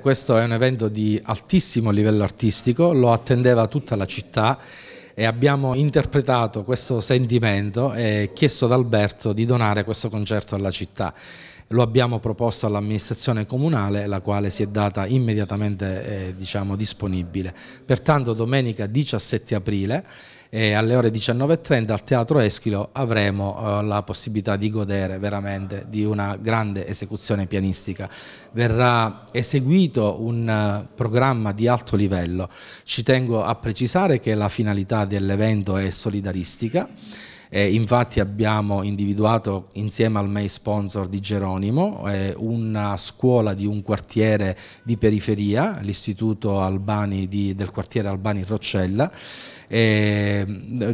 Questo è un evento di altissimo livello artistico, lo attendeva tutta la città e abbiamo interpretato questo sentimento e chiesto ad Alberto di donare questo concerto alla città. Lo abbiamo proposto all'amministrazione comunale, la quale si è data immediatamente eh, diciamo, disponibile. Pertanto domenica 17 aprile e alle ore 19.30 al Teatro Eschilo avremo eh, la possibilità di godere veramente di una grande esecuzione pianistica. Verrà eseguito un eh, programma di alto livello. Ci tengo a precisare che la finalità dell'evento è solidaristica eh, infatti abbiamo individuato insieme al main sponsor di Geronimo eh, una scuola di un quartiere di periferia, l'istituto Albani di, del quartiere Albani Roccella, eh,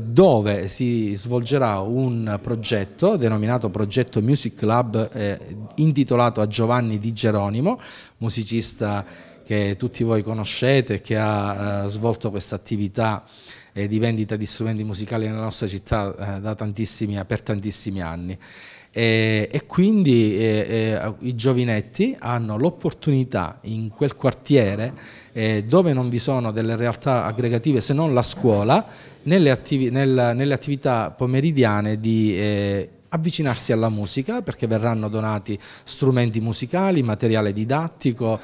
dove si svolgerà un progetto denominato progetto Music Club eh, intitolato a Giovanni Di Geronimo, musicista che tutti voi conoscete, che ha eh, svolto questa attività eh, di vendita di strumenti musicali nella nostra città eh, tantissimi, per tantissimi anni. E, e quindi eh, i giovinetti hanno l'opportunità in quel quartiere dove non vi sono delle realtà aggregative se non la scuola, nelle, attivi, nel, nelle attività pomeridiane di avvicinarsi alla musica perché verranno donati strumenti musicali, materiale didattico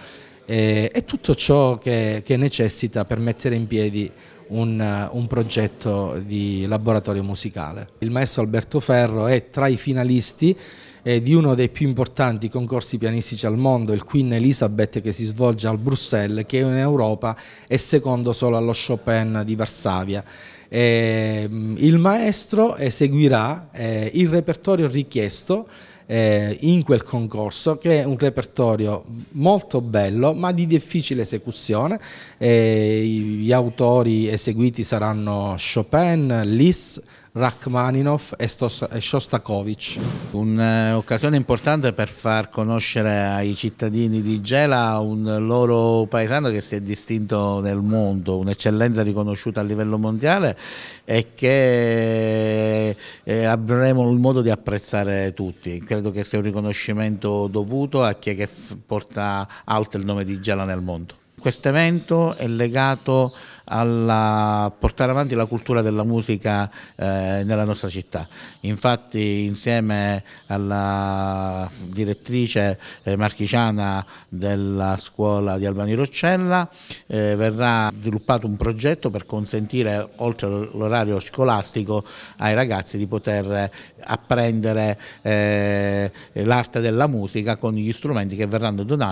e, eh, e tutto ciò che, che, necessita per mettere in piedi un, un progetto di laboratorio musicale. Il maestro Alberto Ferro è tra i finalisti eh, di uno dei più importanti concorsi pianistici al mondo, il Queen Elizabeth che si svolge al Bruxelles, che in Europa è secondo solo allo Chopin di Varsavia eh, il maestro eseguirà eh, eh, il repertorio richiesto eh, in quel concorso che è un repertorio molto bello ma di difficile esecuzione eh, gli autori eseguiti saranno Chopin, Lis, Rachmaninoff e Shostakovich. Un'occasione eh, importante per far conoscere ai cittadini di Gela un loro paesano che si è distinto nel mondo, un'eccellenza riconosciuta a livello mondiale e che eh, avremo il modo di apprezzare tutti. Credo che sia un riconoscimento dovuto a chi porta alto il nome di Gela nel mondo. Questo evento è legato a portare avanti la cultura della musica eh, nella nostra città. Infatti insieme alla direttrice eh, marchigiana della scuola di Albani Roccella eh, verrà sviluppato un progetto per consentire oltre all'orario scolastico ai ragazzi di poter apprendere eh, l'arte della musica con gli strumenti che verranno donati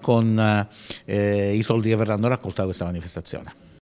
con eh, i soldi che verranno raccolti da questa manifestazione.